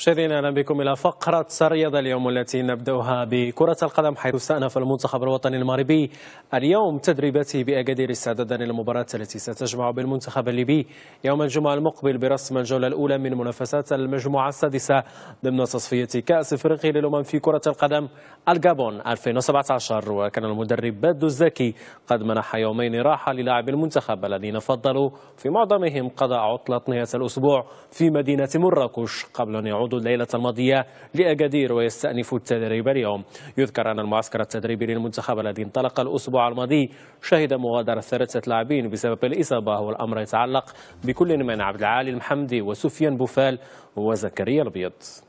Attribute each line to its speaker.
Speaker 1: مشاهدينا اهلا بكم الى فقره الرياضه اليوم التي نبداها بكره القدم حيث استانف المنتخب الوطني المغربي اليوم تدريباته باكادير استعدادا للمباراه التي ستجمع بالمنتخب الليبي يوم الجمعه المقبل برسم الجوله الاولى من منافسات المجموعه السادسه ضمن تصفيه كاس افريقيا للامم في كره القدم الجابون 2017 وكان المدرب بادو الزكي قد منح يومين راحه للاعب المنتخب الذين فضلوا في معظمهم قضاء عطله نهايه الاسبوع في مدينه مراكش قبل ان يعود منذ الليلة الماضية لأكادير ويستأنف التدريب اليوم يذكر أن المعسكر التدريبي للمنتخب الذي انطلق الأسبوع الماضي شهد مغادرة ثلاثة لاعبين بسبب الإصابة والأمر يتعلق بكل من عبد العالي المحمدي وسفيان بوفال وزكريا البيض